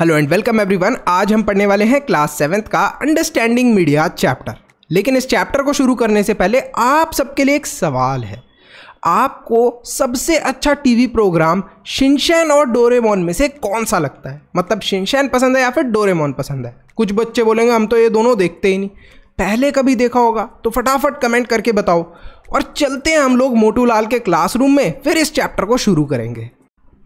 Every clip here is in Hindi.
हेलो एंड वेलकम एवरीवन आज हम पढ़ने वाले हैं क्लास सेवेंथ का अंडरस्टैंडिंग मीडिया चैप्टर लेकिन इस चैप्टर को शुरू करने से पहले आप सबके लिए एक सवाल है आपको सबसे अच्छा टीवी प्रोग्राम शिनशैन और डोरेमोन में से कौन सा लगता है मतलब शिनशैन पसंद है या फिर डोरेमोन पसंद है कुछ बच्चे बोलेंगे हम तो ये दोनों देखते ही नहीं पहले कभी देखा होगा तो फटाफट कमेंट करके बताओ और चलते हैं हम लोग मोटू लाल के क्लासरूम में फिर इस चैप्टर को शुरू करेंगे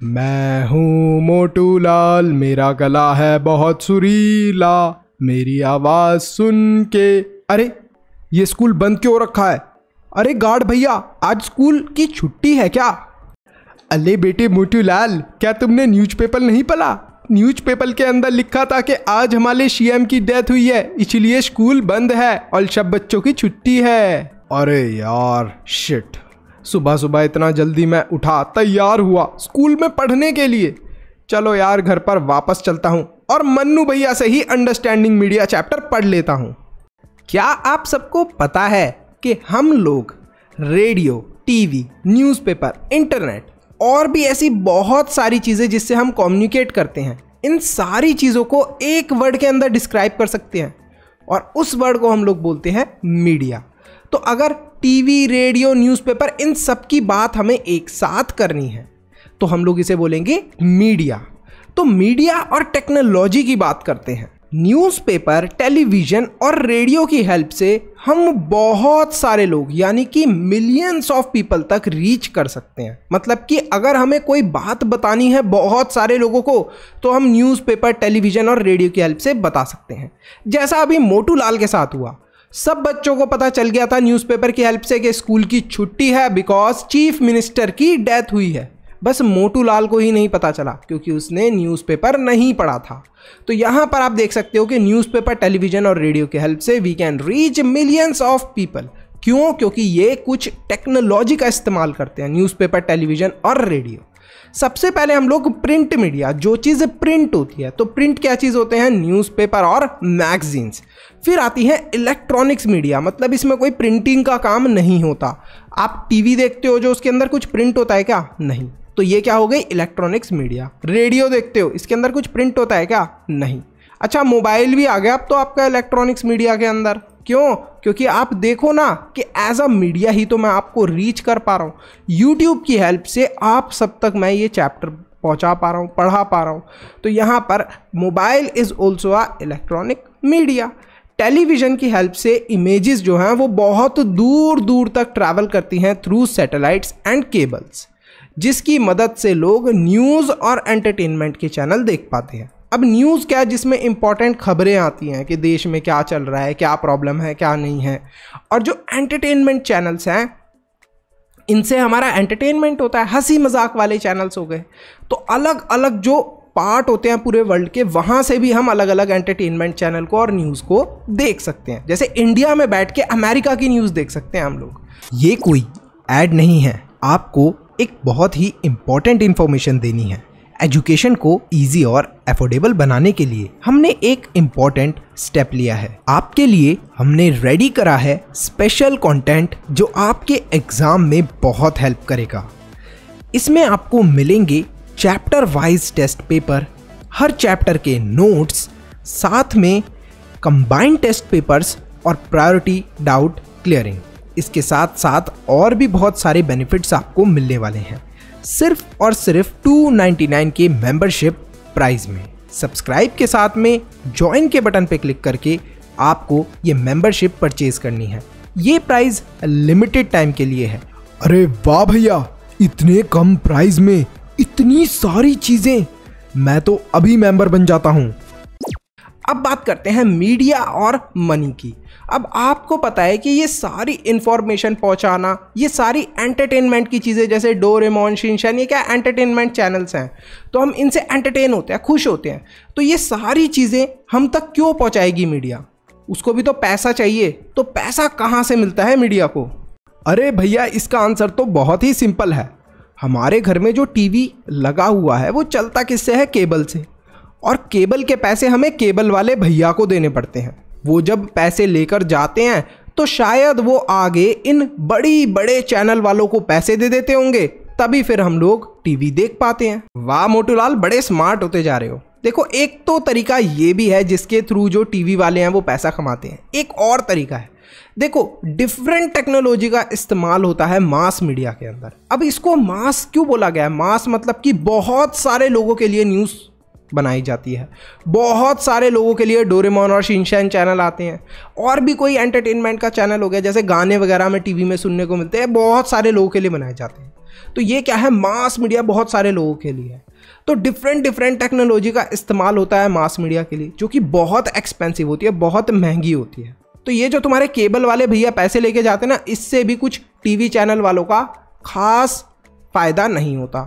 मैं हूँ मोटू लाल मेरा गला है बहुत सुरीला मेरी आवाज़ सुन के अरे ये स्कूल बंद क्यों रखा है अरे गार्ड भैया आज स्कूल की छुट्टी है क्या अले बेटे मोटू लाल क्या तुमने न्यूज़पेपर नहीं पढ़ा न्यूज़पेपर के अंदर लिखा था कि आज हमारे सीएम की डेथ हुई है इसलिए स्कूल बंद है और सब बच्चों की छुट्टी है अरे यार शिट सुबह सुबह इतना जल्दी मैं उठा तैयार हुआ स्कूल में पढ़ने के लिए चलो यार घर पर वापस चलता हूँ और मन्नू भैया से ही अंडरस्टैंडिंग मीडिया चैप्टर पढ़ लेता हूँ क्या आप सबको पता है कि हम लोग रेडियो टीवी न्यूज़पेपर इंटरनेट और भी ऐसी बहुत सारी चीज़ें जिससे हम कम्युनिकेट करते हैं इन सारी चीज़ों को एक वर्ड के अंदर डिस्क्राइब कर सकते हैं और उस वर्ड को हम लोग बोलते हैं मीडिया तो अगर टीवी रेडियो न्यूज़पेपर इन सब की बात हमें एक साथ करनी है तो हम लोग इसे बोलेंगे मीडिया तो मीडिया और टेक्नोलॉजी की बात करते हैं न्यूज़पेपर टेलीविज़न और रेडियो की हेल्प से हम बहुत सारे लोग यानी कि मिलियंस ऑफ पीपल तक रीच कर सकते हैं मतलब कि अगर हमें कोई बात बतानी है बहुत सारे लोगों को तो हम न्यूज़पेपर टेलीविज़न और रेडियो की हेल्प से बता सकते हैं जैसा अभी मोटू लाल के साथ हुआ सब बच्चों को पता चल गया था न्यूज़पेपर की हेल्प से कि स्कूल की छुट्टी है बिकॉज चीफ मिनिस्टर की डेथ हुई है बस मोटू लाल को ही नहीं पता चला क्योंकि उसने न्यूज़पेपर नहीं पढ़ा था तो यहाँ पर आप देख सकते हो कि न्यूज़पेपर टेलीविज़न और रेडियो की हेल्प से we can reach millions of people क्यों क्योंकि ये कुछ टेक्नोलॉजी का इस्तेमाल करते हैं न्यूज़पेपर टेलीविज़न और रेडियो सबसे पहले हम लोग प्रिंट मीडिया जो चीज़ प्रिंट होती है तो प्रिंट क्या चीज़ होते हैं न्यूज़पेपर और मैगजीन्स फिर आती है इलेक्ट्रॉनिक्स मीडिया मतलब इसमें कोई प्रिंटिंग का काम नहीं होता आप टीवी देखते हो जो उसके अंदर कुछ प्रिंट होता है क्या नहीं तो ये क्या हो गई इलेक्ट्रॉनिक्स मीडिया रेडियो देखते हो इसके अंदर कुछ प्रिंट होता है क्या नहीं अच्छा मोबाइल भी आ गया अब तो आपका इलेक्ट्रॉनिक्स मीडिया के अंदर क्यों क्योंकि आप देखो ना कि एज अ मीडिया ही तो मैं आपको रीच कर पा रहा हूँ यूट्यूब की हेल्प से आप सब तक मैं ये चैप्टर पहुँचा पा रहा हूँ पढ़ा पा रहा हूँ तो यहाँ पर mobile is also a electronic media television की हेल्प से इमेजेस जो हैं वो बहुत दूर दूर तक ट्रैवल करती हैं थ्रू सैटेलाइट्स एंड केबल्स जिसकी मदद से लोग न्यूज़ और एंटरटेनमेंट के चैनल देख पाते हैं अब न्यूज़ क्या है जिसमें इंपॉर्टेंट खबरें आती हैं कि देश में क्या चल रहा है क्या प्रॉब्लम है क्या नहीं है और जो एंटरटेनमेंट चैनल्स हैं इनसे हमारा एंटरटेनमेंट होता है हंसी मजाक वाले चैनल्स हो गए तो अलग अलग जो पार्ट होते हैं पूरे वर्ल्ड के वहाँ से भी हम अलग अलग एंटरटेनमेंट चैनल को और न्यूज़ को देख सकते हैं जैसे इंडिया में बैठ के अमेरिका की न्यूज़ देख सकते हैं हम लोग ये कोई ऐड नहीं है आपको एक बहुत ही इम्पॉर्टेंट इन्फॉर्मेशन देनी है एजुकेशन को इजी और एफोर्डेबल बनाने के लिए हमने एक इम्पॉर्टेंट स्टेप लिया है आपके लिए हमने रेडी करा है स्पेशल कंटेंट जो आपके एग्ज़ाम में बहुत हेल्प करेगा इसमें आपको मिलेंगे चैप्टर वाइज टेस्ट पेपर हर चैप्टर के नोट्स साथ में कंबाइंड टेस्ट पेपर्स और प्रायोरिटी डाउट क्लियरिंग इसके साथ साथ और भी बहुत सारे बेनिफिट्स आपको मिलने वाले हैं सिर्फ और सिर्फ 299 के मेंबरशिप प्राइस में सब्सक्राइब के साथ में ज्वाइन के बटन पर क्लिक करके आपको ये मेंबरशिप परचेज करनी है ये प्राइस लिमिटेड टाइम के लिए है अरे वाह भैया इतने कम प्राइस में इतनी सारी चीजें मैं तो अभी मेंबर बन जाता हूँ अब बात करते हैं मीडिया और मनी की अब आपको पता है कि ये सारी इन्फॉर्मेशन पहुंचाना ये सारी एंटरटेनमेंट की चीज़ें जैसे डोरेमोन शिनशन ये क्या एंटरटेनमेंट चैनल्स हैं तो हम इनसे एंटरटेन होते हैं खुश होते हैं तो ये सारी चीज़ें हम तक क्यों पहुंचाएगी मीडिया उसको भी तो पैसा चाहिए तो पैसा कहाँ से मिलता है मीडिया को अरे भैया इसका आंसर तो बहुत ही सिंपल है हमारे घर में जो टीवी लगा हुआ है वो चलता किससे है केबल से और केबल के पैसे हमें केबल वाले भैया को देने पड़ते हैं वो जब पैसे लेकर जाते हैं तो शायद वो आगे इन बड़ी बड़े चैनल वालों को पैसे दे देते होंगे तभी फिर हम लोग टीवी देख पाते हैं वाह मोटूलाल बड़े स्मार्ट होते जा रहे हो देखो एक तो तरीका ये भी है जिसके थ्रू जो टीवी वाले हैं वो पैसा कमाते हैं एक और तरीका है देखो डिफरेंट टेक्नोलॉजी का इस्तेमाल होता है मास मीडिया के अंदर अब इसको मास क्यों बोला गया है मास मतलब कि बहुत सारे लोगों के लिए न्यूज़ बनाई जाती है बहुत सारे लोगों के लिए डोरेमोन और शिनशैन चैनल आते हैं और भी कोई एंटरटेनमेंट का चैनल हो गया जैसे गाने वगैरह में टीवी में सुनने को मिलते हैं बहुत सारे लोगों के लिए बनाए जाते हैं तो ये क्या है मास मीडिया बहुत सारे लोगों के लिए है तो डिफरेंट डिफरेंट टेक्नोलॉजी का इस्तेमाल होता है मास मीडिया के लिए जो कि बहुत एक्सपेंसिव होती है बहुत महंगी होती है तो ये जो तुम्हारे केबल वाले भैया पैसे लेके जाते हैं ना इससे भी कुछ टीवी चैनल वालों का खास फ़ायदा नहीं होता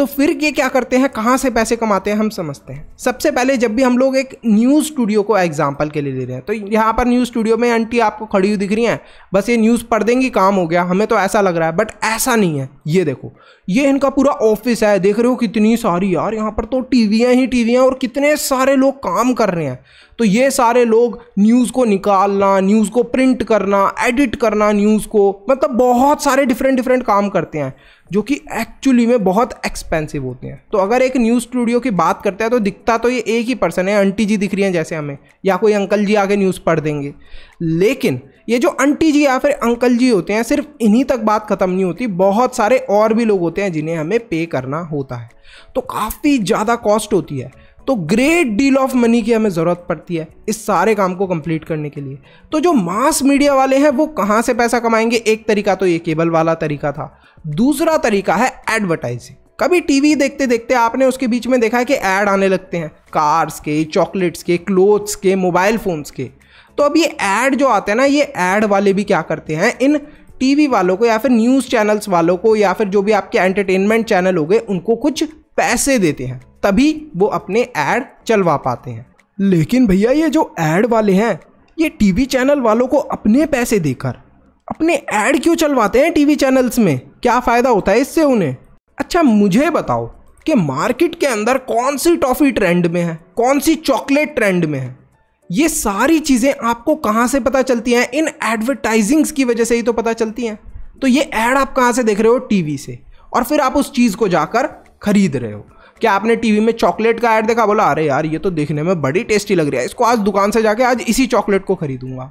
तो फिर ये क्या करते हैं कहाँ से पैसे कमाते हैं हम समझते हैं सबसे पहले जब भी हम लोग एक न्यूज़ स्टूडियो को एग्जाम्पल के लिए ले रहे हैं तो यहाँ पर न्यूज़ स्टूडियो में आंटी आपको खड़ी हुई दिख रही हैं बस ये न्यूज़ पढ़ देंगी काम हो गया हमें तो ऐसा लग रहा है बट ऐसा नहीं है ये देखो ये इनका पूरा ऑफिस है देख रहे हो कितनी सारी यार यहाँ पर तो टीवियाँ ही टीवियाँ और कितने सारे लोग काम कर रहे हैं तो ये सारे लोग न्यूज़ को निकालना न्यूज़ को प्रिंट करना एडिट करना न्यूज़ को मतलब बहुत सारे डिफरेंट डिफरेंट काम करते हैं जो कि एक्चुअली में बहुत एक्सप एक्सपेंसिव होती हैं तो अगर एक न्यूज़ स्टूडियो की बात करते हैं तो दिखता तो ये एक ही पर्सन है आंटी जी दिख रही हैं जैसे हमें या कोई अंकल जी आके न्यूज़ पढ़ देंगे लेकिन ये जो आंटी जी या फिर अंकल जी होते हैं सिर्फ इन्हीं तक बात ख़त्म नहीं होती बहुत सारे और भी लोग होते हैं जिन्हें हमें पे करना होता है तो काफ़ी ज़्यादा कॉस्ट होती है तो ग्रेट डील ऑफ मनी की हमें ज़रूरत पड़ती है इस सारे काम को कंप्लीट करने के लिए तो जो मास मीडिया वाले हैं वो कहाँ से पैसा कमाएंगे एक तरीका तो ये केबल वाला तरीका था दूसरा तरीका है एडवर्टाइजिंग कभी टीवी देखते देखते आपने उसके बीच में देखा है कि ऐड आने लगते हैं कार्स के चॉकलेट्स के क्लोथ्स के मोबाइल फ़ोन्स के तो अब ये ऐड जो आते हैं ना ये ऐड वाले भी क्या करते हैं इन टीवी वालों को या फिर न्यूज़ चैनल्स वालों को या फिर जो भी आपके एंटरटेनमेंट चैनल हो गए उनको कुछ पैसे देते हैं तभी वो अपने ऐड चलवा पाते हैं लेकिन भैया ये जो ऐड वाले हैं ये टीवी चैनल वालों को अपने पैसे देकर अपने ऐड क्यों चलवाते हैं टीवी चैनल्स में क्या फ़ायदा होता है इससे उन्हें अच्छा मुझे बताओ कि मार्केट के अंदर कौन सी टॉफ़ी ट्रेंड में है कौन सी चॉकलेट ट्रेंड में है ये सारी चीज़ें आपको कहाँ से पता चलती हैं इन एडवर्टाइजिंग्स की वजह से ही तो पता चलती हैं तो ये ऐड आप कहाँ से देख रहे हो टीवी से और फिर आप उस चीज़ को जाकर खरीद रहे हो क्या आपने टीवी में चॉकलेट का ऐड देखा बोला अरे यार ये तो देखने में बड़ी टेस्टी लग रही है इसको आज दुकान से जाके आज इसी चॉकलेट को खरीदूंगा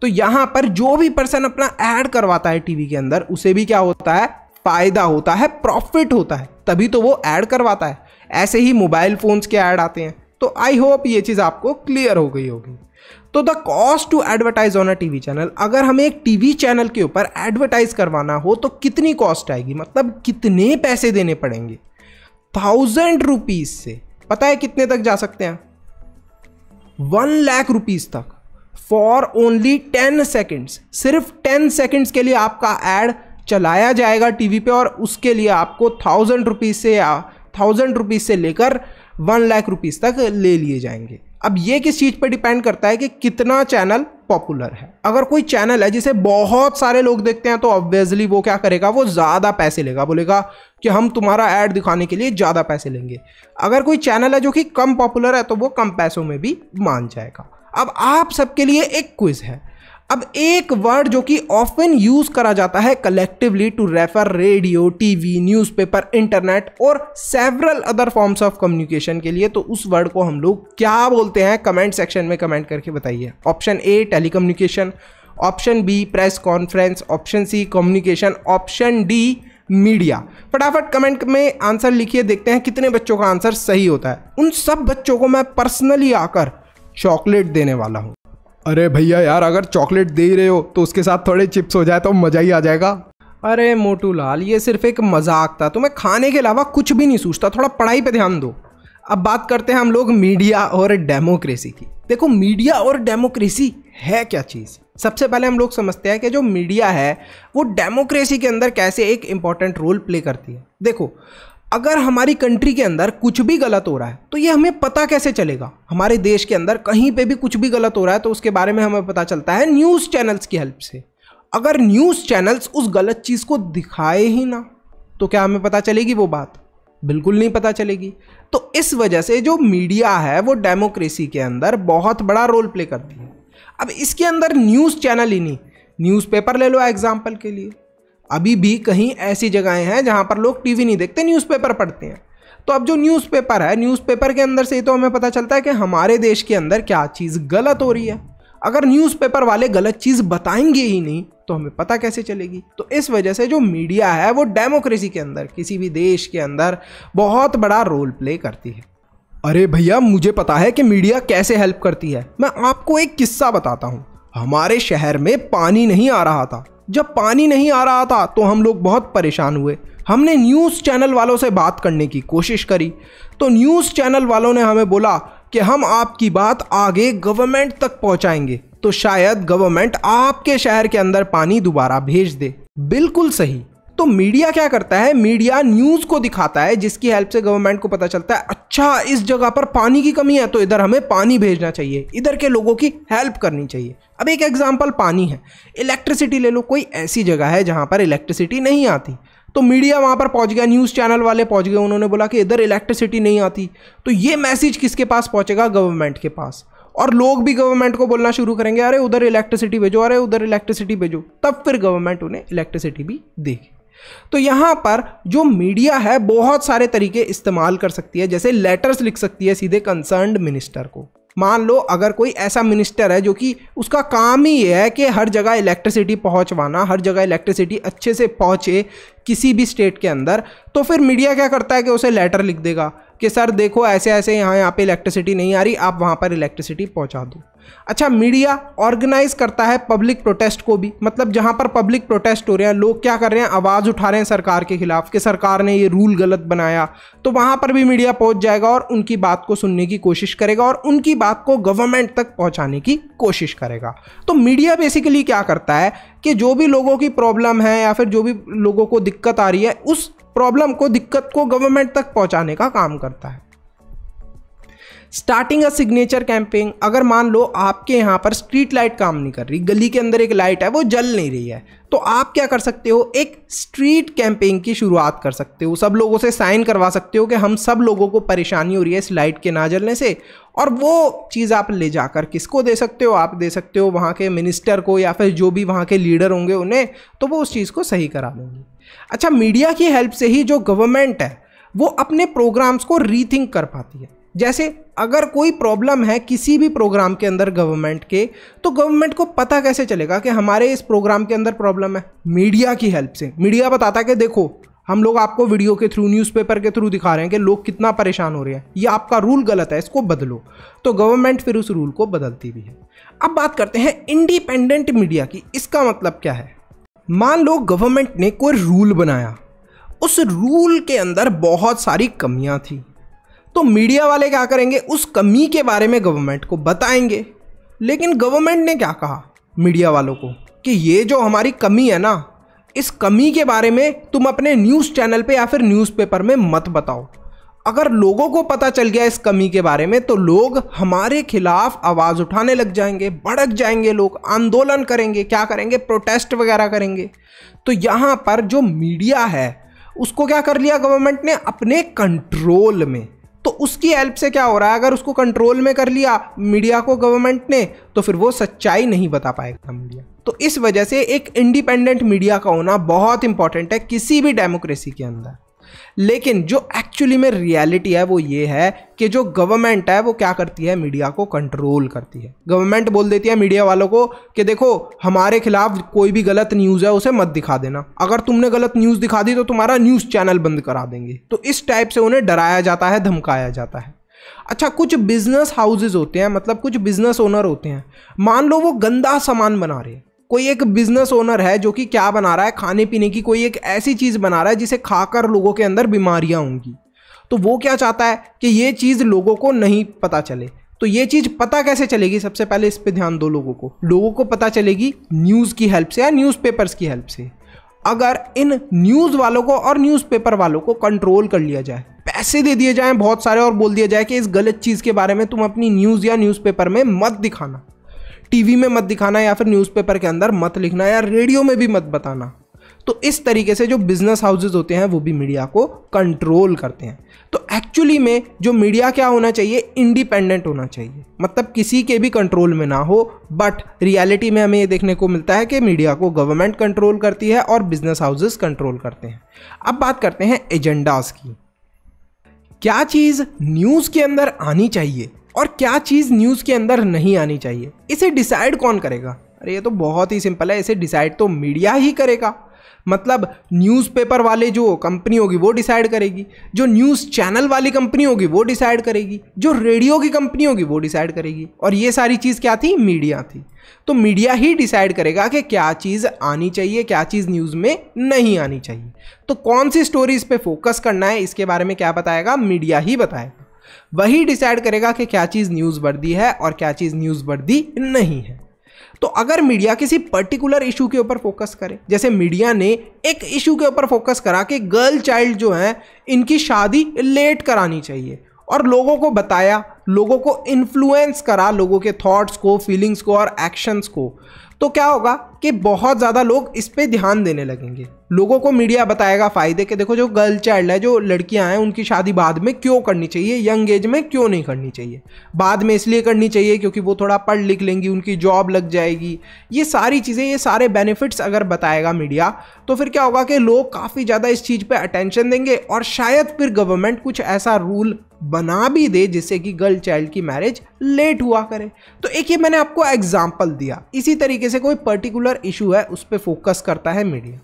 तो यहाँ पर जो भी पर्सन अपना ऐड करवाता है टीवी के अंदर उसे भी क्या होता है फायदा होता है प्रॉफिट होता है तभी तो वो ऐड करवाता है ऐसे ही मोबाइल फ़ोन्स के ऐड आते हैं तो आई होप ये चीज़ आपको क्लियर हो गई होगी तो the cost to advertise on a TV channel अगर हमें एक टीवी चैनल के ऊपर एडवर्टाइज करवाना हो तो कितनी कॉस्ट आएगी मतलब कितने पैसे देने पड़ेंगे थाउजेंड रुपीज से पता है कितने तक जा सकते हैं वन लाख रुपीज तक फॉर ओनली टेन सेकेंड्स सिर्फ टेन सेकेंड्स के लिए आपका एड चलाया जाएगा टीवी पे और उसके लिए आपको थाउजेंड रुपीज़ से थाउजेंड रुपीज़ से लेकर वन लाख रुपीज़ तक ले लिए जाएंगे अब ये किस चीज़ पर डिपेंड करता है कि कितना चैनल पॉपुलर है अगर कोई चैनल है जिसे बहुत सारे लोग देखते हैं तो ऑब्वियसली वो क्या करेगा वो ज़्यादा पैसे लेगा बोलेगा कि हम तुम्हारा ऐड दिखाने के लिए ज़्यादा पैसे लेंगे अगर कोई चैनल है जो कि कम पॉपुलर है तो वो कम पैसों में भी मान जाएगा अब आप सबके लिए एक क्विज़ है अब एक वर्ड जो कि ऑफन यूज करा जाता है collectively to refer radio TV newspaper internet और several other forms of communication के लिए तो उस वर्ड को हम लोग क्या बोलते हैं कमेंट सेक्शन में कमेंट करके बताइए option A telecommunication option B press conference option C communication option D media फटाफट कमेंट में आंसर लिखिए देखते हैं कितने बच्चों का आंसर सही होता है उन सब बच्चों को मैं पर्सनली आकर चॉकलेट देने वाला हूँ अरे भैया यार अगर चॉकलेट दे ही रहे हो तो उसके साथ थोड़े चिप्स हो जाए तो मज़ा ही आ जाएगा अरे मोटू लाल ये सिर्फ एक मजाक था तुम्हें खाने के अलावा कुछ भी नहीं सोचता थोड़ा पढ़ाई पे ध्यान दो अब बात करते हैं हम लोग मीडिया और डेमोक्रेसी की देखो मीडिया और डेमोक्रेसी है क्या चीज़ सबसे पहले हम लोग समझते हैं कि जो मीडिया है वो डेमोक्रेसी के अंदर कैसे एक इम्पॉर्टेंट रोल प्ले करती है देखो अगर हमारी कंट्री के अंदर कुछ भी गलत हो रहा है तो ये हमें पता कैसे चलेगा हमारे देश के अंदर कहीं पे भी कुछ भी गलत हो रहा है तो उसके बारे में हमें पता चलता है न्यूज़ चैनल्स की हेल्प से अगर न्यूज़ चैनल्स उस गलत चीज़ को दिखाए ही ना तो क्या हमें पता चलेगी वो बात बिल्कुल नहीं पता चलेगी तो इस वजह से जो मीडिया है वो डेमोक्रेसी के अंदर बहुत बड़ा रोल प्ले करती है अब इसके अंदर न्यूज़ चैनल ही नहीं न्यूज़पेपर ले लो एग्जाम्पल के लिए अभी भी कहीं ऐसी जगहें हैं जहाँ पर लोग टीवी नहीं देखते न्यूज़पेपर पढ़ते हैं तो अब जो न्यूज़पेपर है न्यूज़पेपर के अंदर से ही तो हमें पता चलता है कि हमारे देश के अंदर क्या चीज़ गलत हो रही है अगर न्यूज़पेपर वाले गलत चीज़ बताएंगे ही नहीं तो हमें पता कैसे चलेगी तो इस वजह से जो मीडिया है वो डेमोक्रेसी के अंदर किसी भी देश के अंदर बहुत बड़ा रोल प्ले करती है अरे भैया मुझे पता है कि मीडिया कैसे हेल्प करती है मैं आपको एक किस्सा बताता हूँ हमारे शहर में पानी नहीं आ रहा था जब पानी नहीं आ रहा था तो हम लोग बहुत परेशान हुए हमने न्यूज़ चैनल वालों से बात करने की कोशिश करी तो न्यूज़ चैनल वालों ने हमें बोला कि हम आपकी बात आगे गवर्नमेंट तक पहुंचाएंगे तो शायद गवर्नमेंट आपके शहर के अंदर पानी दोबारा भेज दे बिल्कुल सही तो मीडिया क्या करता है मीडिया न्यूज़ को दिखाता है जिसकी हेल्प से गवर्नमेंट को पता चलता है अच्छा इस जगह पर पानी की कमी है तो इधर हमें पानी भेजना चाहिए इधर के लोगों की हेल्प करनी चाहिए अब एक एग्जाम्पल पानी है इलेक्ट्रिसिटी ले लो कोई ऐसी जगह है जहाँ पर इलेक्ट्रिसिटी नहीं आती तो मीडिया वहाँ पर पहुँच गया न्यूज़ चैनल वाले पहुँच गए उन्होंने बोला कि इधर इलेक्ट्रिसिटी नहीं आती तो ये मैसेज किसके पास पहुँचेगा गवर्नमेंट के पास और लोग भी गवर्नमेंट को बोलना शुरू करेंगे अरे उधर इलेक्ट्रिसिटी भेजो अरे उधर इलेक्ट्रिसिटी भेजो तब फिर गवर्नमेंट उन्हें इलेक्ट्रिसिटी भी देगी तो यहाँ पर जो मीडिया है बहुत सारे तरीके इस्तेमाल कर सकती है जैसे लेटर्स लिख सकती है सीधे कंसर्नड मिनिस्टर को मान लो अगर कोई ऐसा मिनिस्टर है जो कि उसका काम ही है कि हर जगह इलेक्ट्रिसिटी पहुंचवाना हर जगह इलेक्ट्रिसिटी अच्छे से पहुंचे किसी भी स्टेट के अंदर तो फिर मीडिया क्या करता है कि उसे लेटर लिख देगा कि सर देखो ऐसे ऐसे यहाँ यहाँ पे इलेक्ट्रिसिटी नहीं आ रही आप वहाँ पर इलेक्ट्रिसिटी पहुँचा दो अच्छा मीडिया ऑर्गेनाइज करता है पब्लिक प्रोटेस्ट को भी मतलब जहाँ पर पब्लिक प्रोटेस्ट हो रहे हैं लोग क्या कर रहे हैं आवाज़ उठा रहे हैं सरकार के खिलाफ कि सरकार ने ये रूल गलत बनाया तो वहाँ पर भी मीडिया पहुँच जाएगा और उनकी बात को सुनने की कोशिश करेगा और उनकी बात को गवर्नमेंट तक पहुँचाने की कोशिश करेगा तो मीडिया बेसिकली क्या करता है कि जो भी लोगों की प्रॉब्लम है या फिर जो भी लोगों को दिक्कत आ रही है उस प्रॉब्लम को दिक्कत को गवर्नमेंट तक पहुंचाने का काम करता है स्टार्टिंग अ सिग्नेचर कैंपिंग अगर मान लो आपके यहाँ पर स्ट्रीट लाइट काम नहीं कर रही गली के अंदर एक लाइट है वो जल नहीं रही है तो आप क्या कर सकते हो एक स्ट्रीट कैंपेन की शुरुआत कर सकते हो सब लोगों से साइन करवा सकते हो कि हम सब लोगों को परेशानी हो रही है इस लाइट के ना जलने से और वो चीज़ आप ले जाकर किसको दे सकते हो आप दे सकते हो वहाँ के मिनिस्टर को या फिर जो भी वहाँ के लीडर होंगे उन्हें तो वो उस चीज़ को सही करा देंगे अच्छा मीडिया की हेल्प से ही जो गवर्नमेंट है वो अपने प्रोग्राम्स को रीथिंक कर पाती है जैसे अगर कोई प्रॉब्लम है किसी भी प्रोग्राम के अंदर गवर्नमेंट के तो गवर्नमेंट को पता कैसे चलेगा कि हमारे इस प्रोग्राम के अंदर प्रॉब्लम है मीडिया की हेल्प से मीडिया बताता है कि देखो हम लोग आपको वीडियो के थ्रू न्यूज़पेपर के थ्रू दिखा रहे हैं कि लोग कितना परेशान हो रहे हैं ये आपका रूल गलत है इसको बदलो तो गवर्नमेंट फिर उस रूल को बदलती भी है अब बात करते हैं इंडिपेंडेंट मीडिया की इसका मतलब क्या है मान लो गवर्नमेंट ने कोई रूल बनाया उस रूल के अंदर बहुत सारी कमियां थी तो मीडिया वाले क्या करेंगे उस कमी के बारे में गवर्नमेंट को बताएंगे लेकिन गवर्नमेंट ने क्या कहा मीडिया वालों को कि ये जो हमारी कमी है ना इस कमी के बारे में तुम अपने न्यूज़ चैनल पे या फिर न्यूज़पेपर में मत बताओ अगर लोगों को पता चल गया इस कमी के बारे में तो लोग हमारे खिलाफ आवाज़ उठाने लग जाएंगे भड़क जाएंगे लोग आंदोलन करेंगे क्या करेंगे प्रोटेस्ट वगैरह करेंगे तो यहाँ पर जो मीडिया है उसको क्या कर लिया गवर्नमेंट ने अपने कंट्रोल में तो उसकी हेल्प से क्या हो रहा है अगर उसको कंट्रोल में कर लिया मीडिया को गवर्नमेंट ने तो फिर वो सच्चाई नहीं बता पाएगा मीडिया तो इस वजह से एक इंडिपेंडेंट मीडिया का होना बहुत इंपॉर्टेंट है किसी भी डेमोक्रेसी के अंदर लेकिन जो एक्चुअली में रियलिटी है वो ये है कि जो गवर्नमेंट है वो क्या करती है मीडिया को कंट्रोल करती है गवर्नमेंट बोल देती है मीडिया वालों को कि देखो हमारे खिलाफ कोई भी गलत न्यूज़ है उसे मत दिखा देना अगर तुमने गलत न्यूज़ दिखा दी तो तुम्हारा न्यूज़ चैनल बंद करा देंगे तो इस टाइप से उन्हें डराया जाता है धमकाया जाता है अच्छा कुछ बिजनेस हाउसेज होते हैं मतलब कुछ बिजनेस ओनर होते हैं मान लो वो गंदा सामान बना रहे हैं कोई एक बिजनेस ओनर है जो कि क्या बना रहा है खाने पीने की कोई एक ऐसी चीज़ बना रहा है जिसे खाकर लोगों के अंदर बीमारियाँ होंगी तो वो क्या चाहता है कि ये चीज़ लोगों को नहीं पता चले तो ये चीज़ पता कैसे चलेगी सबसे पहले इस पर ध्यान दो लोगों को लोगों को पता चलेगी न्यूज़ की हेल्प से या न्यूज़पेपर्स की हेल्प से अगर इन न्यूज़ वालों को और न्यूज़पेपर वालों को कंट्रोल कर लिया जाए पैसे दे दिए जाएं बहुत सारे और बोल दिया जाए कि इस गलत चीज़ के बारे में तुम अपनी न्यूज़ या न्यूज़पेपर में मत दिखाना टीवी में मत दिखाना या फिर न्यूज़पेपर के अंदर मत लिखना या रेडियो में भी मत बताना तो इस तरीके से जो बिजनेस हाउसेज होते हैं वो भी मीडिया को कंट्रोल करते हैं तो एक्चुअली में जो मीडिया क्या होना चाहिए इंडिपेंडेंट होना चाहिए मतलब किसी के भी कंट्रोल में ना हो बट रियलिटी में हमें ये देखने को मिलता है कि मीडिया को गवर्नमेंट कंट्रोल करती है और बिजनेस हाउसेज कंट्रोल करते हैं अब बात करते हैं एजेंडाज की क्या चीज़ न्यूज़ के अंदर आनी चाहिए और क्या चीज़ न्यूज़ के अंदर नहीं आनी चाहिए इसे डिसाइड कौन करेगा अरे ये तो बहुत ही सिंपल है इसे डिसाइड तो मीडिया ही करेगा मतलब न्यूज़पेपर वाले जो कंपनी होगी वो डिसाइड करेगी जो न्यूज़ चैनल वाली कंपनी होगी वो डिसाइड करेगी जो रेडियो की कंपनी होगी वो डिसाइड करेगी और ये सारी चीज़ क्या थी मीडिया थी तो मीडिया ही डिसाइड करेगा कि क्या चीज़ आनी चाहिए क्या चीज़ न्यूज़ में नहीं आनी चाहिए तो कौन सी स्टोरी इस पर फोकस करना है इसके बारे में क्या बताएगा मीडिया ही बताएगा वही डिसाइड करेगा कि क्या चीज़ न्यूज़ वर्दी है और क्या चीज़ न्यूज़ वर्दी नहीं है तो अगर मीडिया किसी पर्टिकुलर इशू के ऊपर फोकस करे जैसे मीडिया ने एक इशू के ऊपर फोकस करा कि गर्ल चाइल्ड जो हैं इनकी शादी लेट करानी चाहिए और लोगों को बताया लोगों को इन्फ्लुएंस करा लोगों के थॉट्स को फीलिंग्स को और एक्शंस को तो क्या होगा कि बहुत ज़्यादा लोग इस पर ध्यान देने लगेंगे लोगों को मीडिया बताएगा फ़ायदे के देखो जो गर्ल चाइल्ड है जो लड़कियां हैं उनकी शादी बाद में क्यों करनी चाहिए यंग एज में क्यों नहीं करनी चाहिए बाद में इसलिए करनी चाहिए क्योंकि वो थोड़ा पढ़ लिख लेंगी उनकी जॉब लग जाएगी ये सारी चीज़ें ये सारे बेनिफिट्स अगर बताएगा मीडिया तो फिर क्या होगा कि लोग काफ़ी ज़्यादा इस चीज़ पर अटेंशन देंगे और शायद फिर गवर्नमेंट कुछ ऐसा रूल बना भी दे जिससे कि गर्ल चाइल्ड की मैरिज लेट हुआ करे तो एक ये मैंने आपको एग्जाम्पल दिया इसी तरीके से कोई पर्टिकुलर पर इशू है उस पर फोकस करता है मीडिया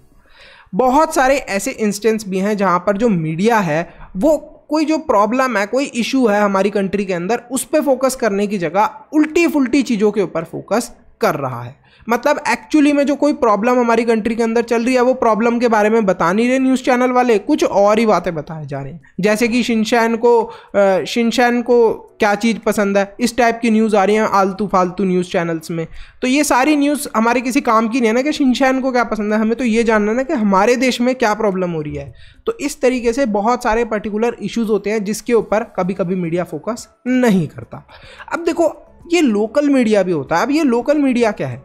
बहुत सारे ऐसे इंस्टेंस भी हैं जहाँ पर जो मीडिया है वो कोई जो प्रॉब्लम है कोई इशू है हमारी कंट्री के अंदर उस पर फोकस करने की जगह उल्टी फुल्टी चीज़ों के ऊपर फोकस कर रहा है मतलब एक्चुअली में जो कोई प्रॉब्लम हमारी कंट्री के अंदर चल रही है वो प्रॉब्लम के बारे में बता नहीं रहे न्यूज़ चैनल वाले कुछ और ही बातें बताए जा रहे हैं जैसे कि शिनशैन को शिनशैन को क्या चीज़ पसंद है इस टाइप की न्यूज़ आ रही है आलतू फालतू न्यूज़ चैनल्स में तो ये सारी न्यूज़ हमारे किसी काम की नहीं है ना कि शिनशैन को क्या पसंद है हमें तो ये जानना ना कि हमारे देश में क्या प्रॉब्लम हो रही है तो इस तरीके से बहुत सारे पर्टिकुलर इश्यूज़ होते हैं जिसके ऊपर कभी कभी मीडिया फोकस नहीं करता अब देखो ये लोकल मीडिया भी होता है अब ये लोकल मीडिया क्या है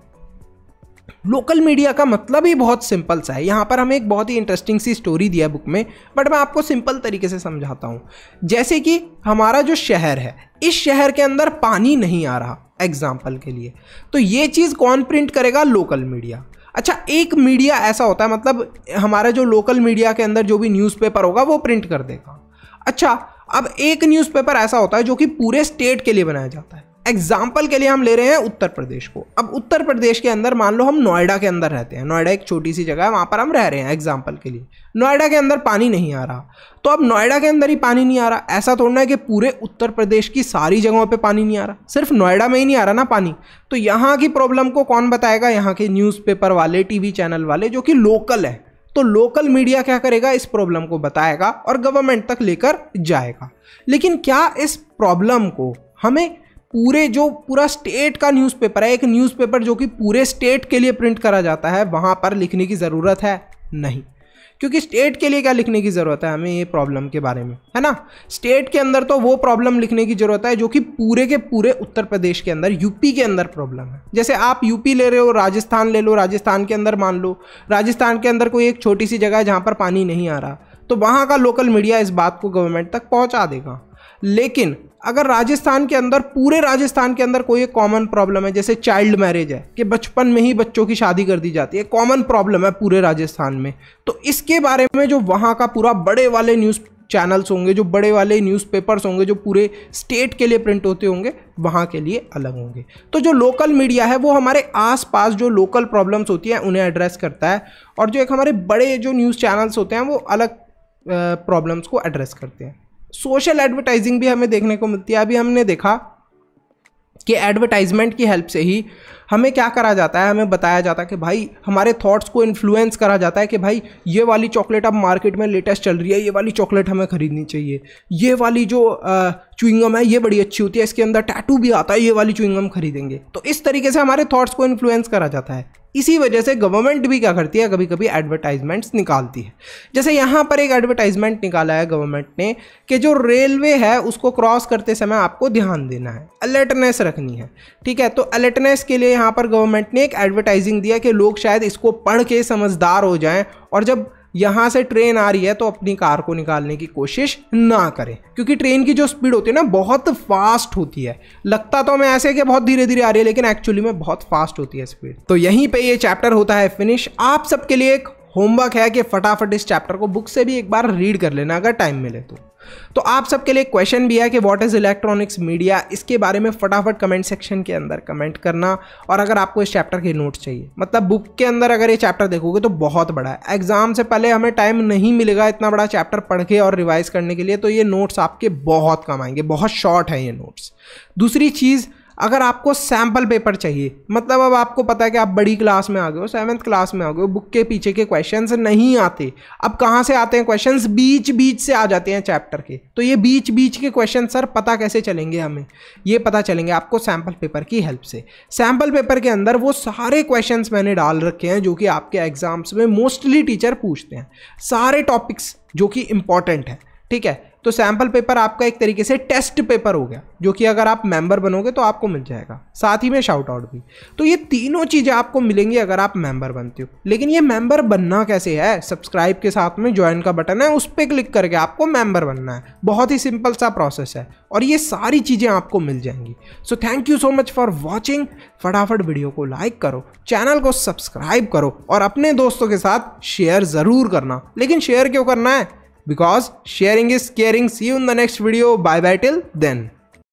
लोकल मीडिया का मतलब ही बहुत सिंपल सा है यहाँ पर हमें एक बहुत ही इंटरेस्टिंग सी स्टोरी दिया बुक में बट मैं आपको सिंपल तरीके से समझाता हूँ जैसे कि हमारा जो शहर है इस शहर के अंदर पानी नहीं आ रहा एग्जाम्पल के लिए तो ये चीज़ कौन प्रिंट करेगा लोकल मीडिया अच्छा एक मीडिया ऐसा होता है मतलब हमारा जो लोकल मीडिया के अंदर जो भी न्यूज़पेपर होगा वो प्रिंट कर देगा अच्छा अब एक न्यूज़पेपर ऐसा होता है जो कि पूरे स्टेट के लिए बनाया जाता है एग्जाम्पल के लिए हम ले रहे हैं उत्तर प्रदेश को अब उत्तर प्रदेश के अंदर मान लो हम नोएडा के अंदर रहते हैं नोएडा एक छोटी सी जगह है वहाँ पर हम रह रहे हैं एग्जाम्पल के लिए नोएडा के अंदर पानी नहीं आ रहा तो अब नोएडा के अंदर ही पानी नहीं आ रहा ऐसा तोड़ना है कि पूरे उत्तर प्रदेश की सारी जगहों पर पानी नहीं आ रहा सिर्फ नोएडा में ही नहीं आ रहा ना पानी तो यहाँ की प्रॉब्लम को कौन बताएगा यहाँ के न्यूज़पेपर वाले टीवी चैनल वाले जो कि लोकल है तो लोकल मीडिया क्या करेगा इस प्रॉब्लम को बताएगा और गवर्नमेंट तक लेकर जाएगा लेकिन क्या इस प्रॉब्लम को हमें पूरे जो पूरा स्टेट का न्यूज़पेपर है एक न्यूज़पेपर जो कि पूरे स्टेट के लिए प्रिंट करा जाता है वहाँ पर लिखने की ज़रूरत है नहीं क्योंकि स्टेट के लिए क्या लिखने की ज़रूरत है हमें ये प्रॉब्लम के बारे में है ना स्टेट के अंदर तो वो प्रॉब्लम लिखने की ज़रूरत है जो कि पूरे के पूरे उत्तर प्रदेश के अंदर यूपी के अंदर प्रॉब्लम है जैसे आप यूपी ले रहे हो राजस्थान ले लो राजस्थान के अंदर मान लो राजस्थान के अंदर कोई एक छोटी सी जगह है जहाँ पर पानी नहीं आ रहा तो वहाँ का लोकल मीडिया इस बात को गवर्नमेंट तक पहुँचा देगा लेकिन अगर राजस्थान के अंदर पूरे राजस्थान के अंदर कोई एक कॉमन प्रॉब्लम है जैसे चाइल्ड मैरिज है कि बचपन में ही बच्चों की शादी कर दी जाती है कॉमन प्रॉब्लम है पूरे राजस्थान में तो इसके बारे में जो वहाँ का पूरा बड़े वाले न्यूज़ चैनल्स होंगे जो बड़े वाले न्यूज़पेपर्स होंगे जो पूरे स्टेट के लिए प्रिंट होते होंगे वहाँ के लिए अलग होंगे तो जो लोकल मीडिया है वो हमारे आसपास जो लोकल प्रॉब्लम्स होती हैं उन्हें एड्रेस करता है और जो एक हमारे बड़े जो न्यूज़ चैनल्स होते हैं वो अलग प्रॉब्लम्स को एड्रेस करते हैं सोशल एडवर्टाइजिंग भी हमें देखने को मिलती है अभी हमने देखा कि एडवर्टाइजमेंट की हेल्प से ही हमें क्या करा जाता है हमें बताया जाता है कि भाई हमारे थॉट्स को इन्फ्लुएंस करा जाता है कि भाई ये वाली चॉकलेट अब मार्केट में लेटेस्ट चल रही है ये वाली चॉकलेट हमें खरीदनी चाहिए ये वाली जो चुइंगम है ये बड़ी अच्छी होती है इसके अंदर टैटू भी आता है ये वाली चुइंगम खरीदेंगे तो इस तरीके से हमारे थॉट्स को इन्फ्लुएंस करा जाता है इसी वजह से गवर्नमेंट भी क्या करती है कभी कभी एडवर्टाइजमेंट्स निकालती है जैसे यहाँ पर एक एडवर्टाइजमेंट निकाला है गवर्नमेंट ने कि जो रेलवे है उसको क्रॉस करते समय आपको ध्यान देना है अलर्टनेस रखनी है ठीक है तो अलर्टनेस के लिए यहाँ पर गवर्नमेंट ने एक एडवर्टाइजिंग दिया कि लोग शायद इसको पढ़ के समझदार हो जाएँ और जब यहाँ से ट्रेन आ रही है तो अपनी कार को निकालने की कोशिश ना करें क्योंकि ट्रेन की जो स्पीड होती है ना बहुत फास्ट होती है लगता तो हमें ऐसे कि बहुत धीरे धीरे आ रही है लेकिन एक्चुअली में बहुत फास्ट होती है स्पीड तो यहीं पर ये चैप्टर होता है फिनिश आप सबके लिए एक होमवर्क है कि फटाफट इस चैप्टर को बुक से भी एक बार रीड कर लेना अगर टाइम मिले तो तो आप सबके लिए क्वेश्चन भी है कि व्हाट इज़ इलेक्ट्रॉनिक्स मीडिया इसके बारे में फटाफट कमेंट सेक्शन के अंदर कमेंट करना और अगर आपको इस चैप्टर के नोट्स चाहिए मतलब बुक के अंदर अगर ये चैप्टर देखोगे तो बहुत बड़ा है एग्ज़ाम से पहले हमें टाइम नहीं मिलेगा इतना बड़ा चैप्टर पढ़ के और रिवाइज़ करने के लिए तो ये नोट्स आपके बहुत कम आएंगे बहुत शॉर्ट हैं ये नोट्स दूसरी चीज़ अगर आपको सैम्पल पेपर चाहिए मतलब अब आपको पता है कि आप बड़ी क्लास में आ गए हो सेवन्थ क्लास में आ गए हो बुक के पीछे के क्वेश्चंस नहीं आते अब कहाँ से आते हैं क्वेश्चंस बीच बीच से आ जाते हैं चैप्टर के तो ये बीच बीच के क्वेश्चन सर पता कैसे चलेंगे हमें ये पता चलेंगे आपको सैम्पल पेपर की हेल्प से सैम्पल पेपर के अंदर वो सारे क्वेश्चन मैंने डाल रखे हैं जो कि आपके एग्जाम्स में मोस्टली टीचर पूछते हैं सारे टॉपिक्स जो कि इंपॉर्टेंट हैं ठीक है तो सैम्पल पेपर आपका एक तरीके से टेस्ट पेपर हो गया जो कि अगर आप मेंबर बनोगे तो आपको मिल जाएगा साथ ही में शाउट आउट भी तो ये तीनों चीज़ें आपको मिलेंगी अगर आप मेंबर बनते हो लेकिन ये मेंबर बनना कैसे है सब्सक्राइब के साथ में ज्वाइन का बटन है उस पर क्लिक करके आपको मेंबर बनना है बहुत ही सिंपल सा प्रोसेस है और ये सारी चीज़ें आपको मिल जाएंगी so thank you so much for watching फटाफट वीडियो को लाइक करो चैनल को सब्सक्राइब करो और अपने दोस्तों के साथ शेयर ज़रूर करना लेकिन शेयर क्यों करना है because sharing is caring. See you in the next video. Bye bye till then.